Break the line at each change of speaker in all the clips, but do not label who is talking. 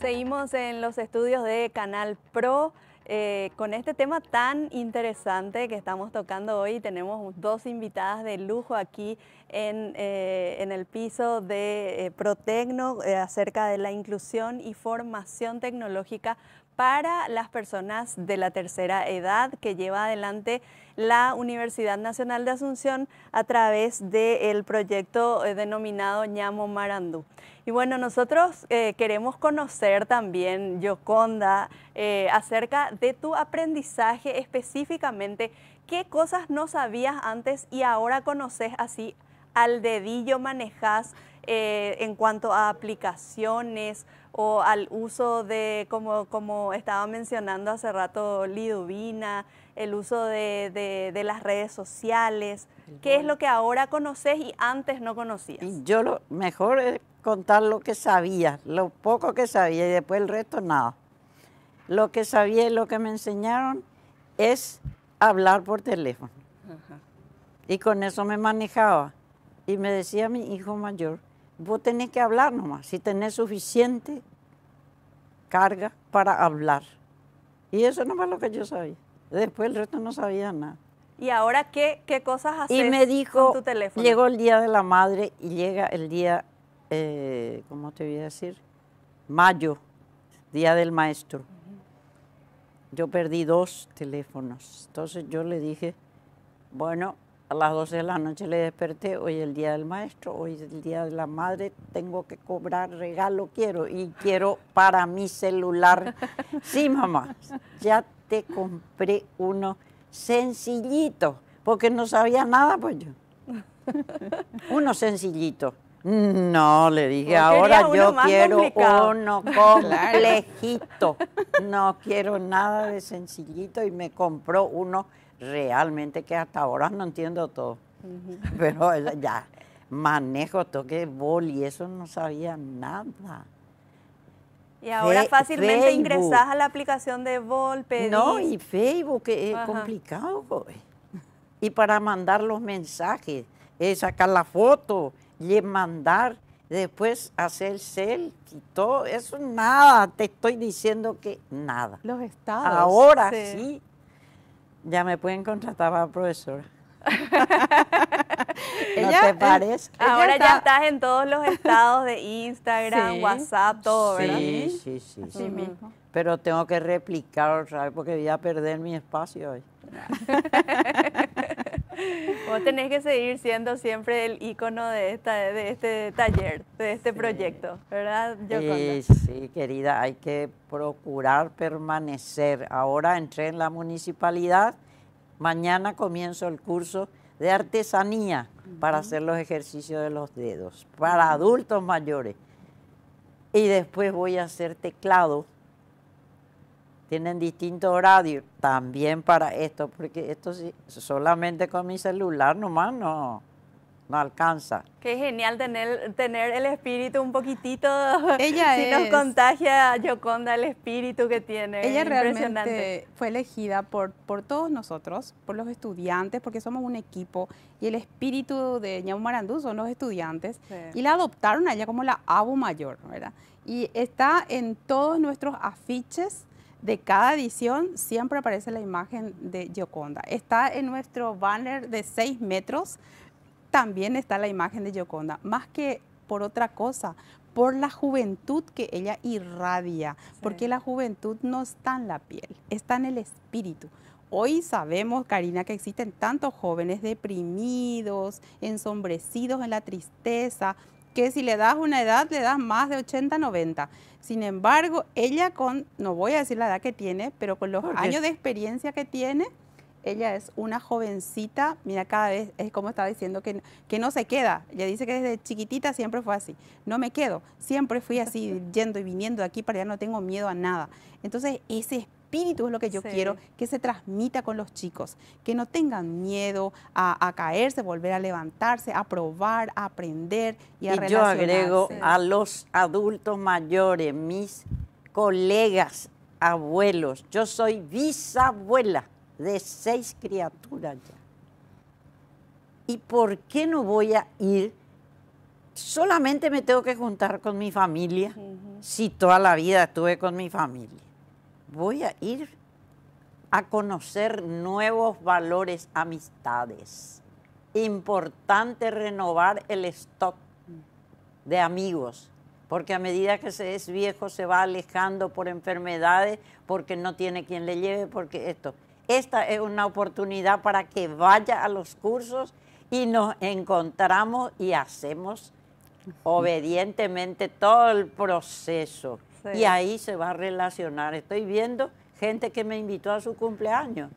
Seguimos en los estudios de Canal Pro. Eh, con este tema tan interesante que estamos tocando hoy, tenemos dos invitadas de lujo aquí en, eh, el piso de eh, Protecno acerca de la inclusión y formación tecnológica para las personas de la tercera edad que lleva adelante la Universidad Nacional de Asunción a través del proyecto eh, denominado Ñamo Marandú. Y bueno, nosotros eh, queremos conocer también, Yoconda, eh, acerca de tu aprendizaje específicamente, qué cosas no sabías antes y ahora conoces así al dedillo manejas eh, en cuanto a aplicaciones o al uso de, como, como estaba mencionando hace rato, Liduvina, el uso de, las redes sociales. ¿Qué es lo que ahora
conoces y antes no conocías? yo lo mejor es contar lo que sabía, lo poco que sabía y después el resto nada. Lo que sabía y lo que me enseñaron es hablar por teléfono. Y con eso me manejaba. Y me decía mi hijo mayor, vos tenés que hablar nomás, si tenés suficiente carga para hablar. Y eso no fue lo que yo sabía. Después el resto no sabía nada.
¿Y ahora qué, qué cosas haces y me dijo, tu teléfono? Llegó el Día
de la Madre y llega el día, eh, ¿cómo te voy a decir? Mayo, Día del Maestro. Yo perdí dos teléfonos. Entonces yo le dije, bueno, a las 12 de la noche le desperté, hoy es el día del maestro, hoy es el día de la madre, tengo que cobrar regalo, quiero, y quiero para mi celular. Sí, mamá, ya te compré uno sencillito, porque no sabía nada, pues yo. uno sencillito. No, le dije, ahora yo quiero uno complejito. No quiero nada de sencillito y me compró uno realmente que hasta ahora no entiendo todo, pero ya manejo, toque y eso no sabía nada.
Y ahora fácilmente ingresas a la aplicación de bol No, y
Facebook, que es complicado. Y para mandar los mensajes, sacar la foto, y mandar, después hacer y todo eso, nada, te estoy diciendo que nada. Los
estados. Ahora sí
ya me pueden contratar para profesora. ¿No te pares? Ahora ya
estás en todos los estados de Instagram, WhatsApp, todo, ¿verdad? Sí, sí, sí. mismo.
Pero tengo que replicar otra vez porque voy a perder mi espacio hoy. Vos
tenés que seguir siendo siempre el icono de, esta, de este taller, de este proyecto, ¿verdad? sí,
sí, querida, hay que procurar permanecer. Ahora entré en la municipalidad, mañana comienzo el curso de artesanía para hacer los ejercicios de los dedos, para adultos mayores. Y después voy a hacer teclado tienen distinto horarios también para esto, porque esto sí, solamente con mi celular nomás no, no alcanza.
Qué genial tener, el espíritu un poquitito. Ella si nos contagia Yoconda el espíritu que tiene. Ella realmente
fue elegida por, por todos nosotros, por los estudiantes, porque somos un equipo y el espíritu de Marandú son los estudiantes y la adoptaron a ella como la abu mayor, ¿verdad? Y está en todos nuestros afiches de cada edición siempre aparece la imagen de Gioconda. Está en nuestro banner de 6 metros, también está la imagen de Gioconda, más que por otra cosa, por la juventud que ella irradia, porque la juventud no está en la piel, está en el espíritu. Hoy sabemos, Karina, que existen tantos jóvenes deprimidos, ensombrecidos en la tristeza, que si le das una edad, le das más de 80, 90. Sin embargo, ella con, no voy a decir la edad que tiene, pero con los años de experiencia que tiene, ella es una jovencita, mira, cada vez es como estaba diciendo, que, que no se queda. Ella dice que desde chiquitita siempre fue así. No me quedo, siempre fui así, yendo y viniendo de aquí para allá, no tengo miedo a nada. Entonces, ese espíritu es lo que yo quiero que se transmita con los chicos, que no tengan miedo a, caerse, volver a levantarse, a
probar, a aprender y a y Yo agrego a los adultos mayores, mis colegas, abuelos. Yo soy bisabuela de seis criaturas ya. ¿Y por qué no voy a ir? Solamente me tengo que juntar con mi familia, si toda la vida estuve con mi familia voy a ir a conocer nuevos valores, amistades. Importante renovar el stock de amigos, porque a medida que se es viejo se va alejando por enfermedades, porque no tiene quien le lleve, porque esto. Esta es una oportunidad para que vaya a los cursos y nos encontramos y hacemos obedientemente todo el proceso y ahí se va a relacionar. Estoy viendo gente que me invitó a su cumpleaños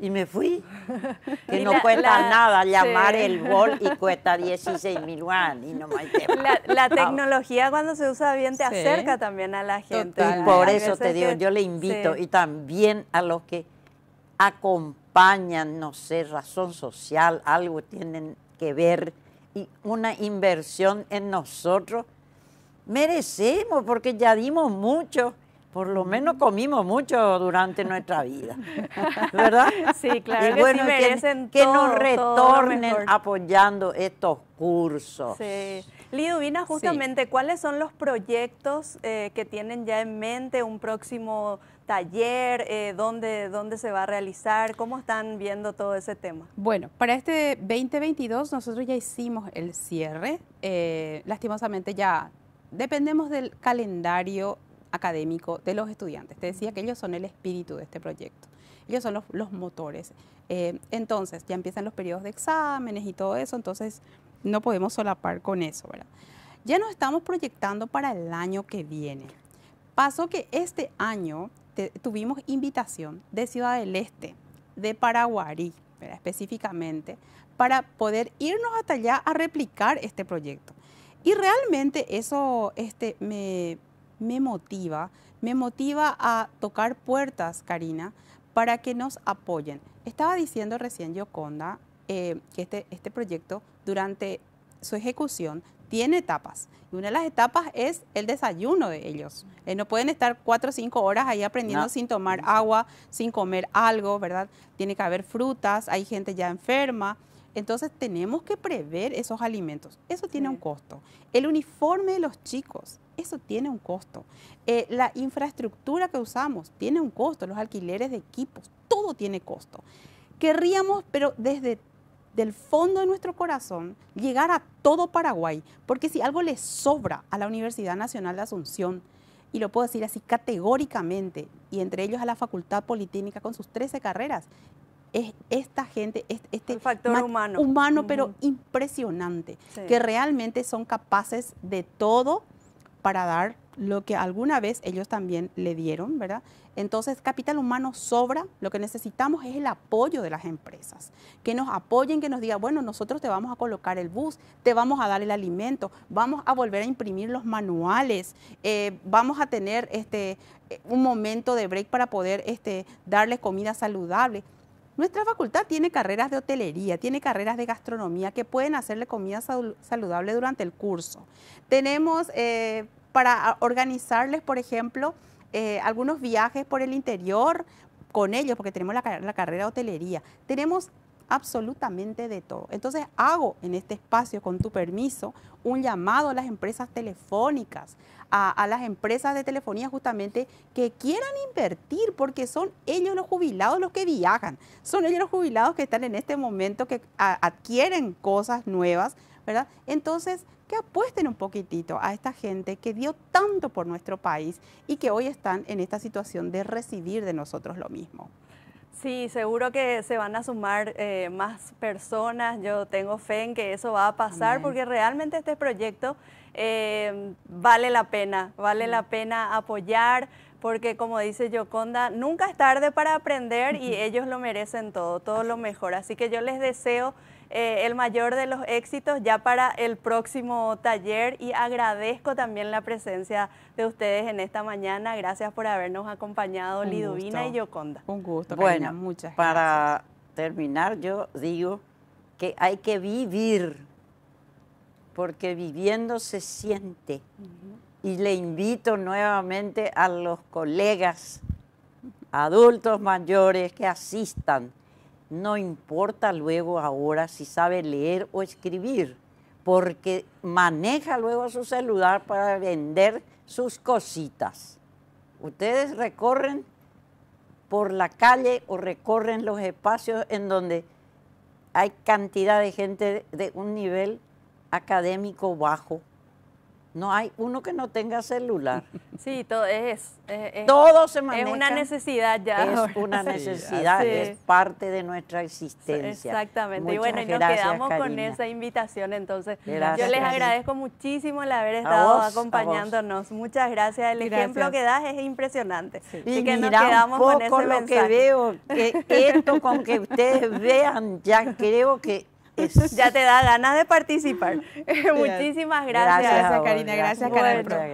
y me fui. Que no cuesta nada llamar el bol y cuesta
16 mil y no más la, la, tecnología cuando se usa bien te acerca también a la
gente. Y por eso te digo, yo le invito y también a los que acompañan, no sé, razón social, algo tienen que ver y una inversión en nosotros merecemos porque ya dimos mucho. Por lo menos comimos mucho durante nuestra vida, ¿verdad? Sí, claro. bueno, que, nos retornen apoyando estos cursos.
Sí. Liduvina, justamente, ¿cuáles son los proyectos eh, que tienen ya en mente? ¿Un próximo taller? Eh, ¿dónde, se va a realizar? ¿Cómo están viendo todo ese tema?
Bueno, para este 2022 nosotros ya hicimos el cierre. Eh, lastimosamente ya dependemos del calendario académico de los estudiantes. Te decía que ellos son el espíritu de este proyecto, ellos son los, motores. Eh, entonces, ya empiezan los periodos de exámenes y todo eso, entonces no podemos solapar con eso, ¿verdad? Ya nos estamos proyectando para el año que viene. Pasó que este año tuvimos invitación de Ciudad del Este, de Paraguarí, específicamente, para poder irnos hasta allá a replicar este proyecto. Y realmente eso este, me, me motiva, me motiva a tocar puertas, Karina, para que nos apoyen. Estaba diciendo recién Yoconda eh, que este, este proyecto durante su ejecución tiene etapas. Y una de las etapas es el desayuno de ellos. Eh, no pueden estar cuatro o cinco horas ahí aprendiendo sin tomar agua, sin comer algo, ¿verdad? Tiene que haber frutas, hay gente ya enferma. Entonces tenemos que prever esos alimentos. Eso tiene un costo. El uniforme de los chicos, eso tiene un costo. Eh, la infraestructura que usamos tiene un costo. Los alquileres de equipos, todo tiene costo. Querríamos, pero desde del fondo de nuestro corazón, llegar a todo Paraguay, porque si algo le sobra a la Universidad Nacional de Asunción, y lo puedo decir así categóricamente, y entre ellos a la Facultad Politécnica con sus 13 carreras, es esta gente, este, factor humano. Humano, pero impresionante, que realmente son capaces de todo para dar lo que alguna vez ellos también le dieron, ¿verdad? Entonces, capital humano sobra, lo que necesitamos es el apoyo de las empresas, que nos apoyen, que nos digan, bueno, nosotros te vamos a colocar el bus, te vamos a dar el alimento, vamos a volver a imprimir los manuales, eh, vamos a tener este, un momento de break para poder este, darles comida saludable. Nuestra facultad tiene carreras de hotelería, tiene carreras de gastronomía que pueden hacerle comida saludable durante el curso. Tenemos... Eh, para ah, organizarles, por ejemplo, eh, algunos viajes por el interior con ellos, porque tenemos la, carrera de hotelería. Tenemos absolutamente de todo. Entonces hago en este espacio, con tu permiso, un llamado a las empresas telefónicas, a, las empresas de telefonía justamente que quieran invertir, porque son ellos los jubilados los que viajan, son ellos los jubilados que están en este momento, que adquieren cosas nuevas, ¿verdad? Entonces apuesten un poquitito a esta gente que dio tanto por nuestro país y que hoy están en esta situación de recibir de nosotros lo mismo.
Sí, seguro que se van a sumar eh, más personas. Yo tengo fe en que eso va a pasar porque realmente este proyecto eh, vale la pena, vale la pena apoyar porque como dice Yoconda, nunca es tarde para aprender y ellos lo merecen todo, todo lo mejor. Así que yo les deseo eh, el mayor de los éxitos ya para el próximo taller y agradezco también la presencia de ustedes en esta mañana. Gracias por habernos acompañado, Liduvina y Yoconda.
Un gusto. buenas muchas gracias. Para terminar, yo digo que hay que vivir, porque viviendo se siente. Y le invito nuevamente a los colegas adultos mayores que asistan no importa luego ahora si sabe leer o escribir, porque maneja luego su celular para vender sus cositas. Ustedes recorren por la calle o recorren los espacios en donde hay cantidad de gente de un nivel académico bajo no hay uno que no tenga celular.
Sí, todo es, todo se maneja. Es una necesidad ya. Es una necesidad, es
parte de nuestra existencia. Exactamente. y bueno, y nos quedamos con esa
invitación entonces. Yo les agradezco muchísimo el haber estado acompañándonos. Muchas gracias. El ejemplo que das es impresionante. Y, que mira, nos quedamos con ese lo que veo,
esto con que ustedes vean, ya creo que ya te da ganas de participar. Muchísimas gracias. Gracias, Karina. Gracias, Karina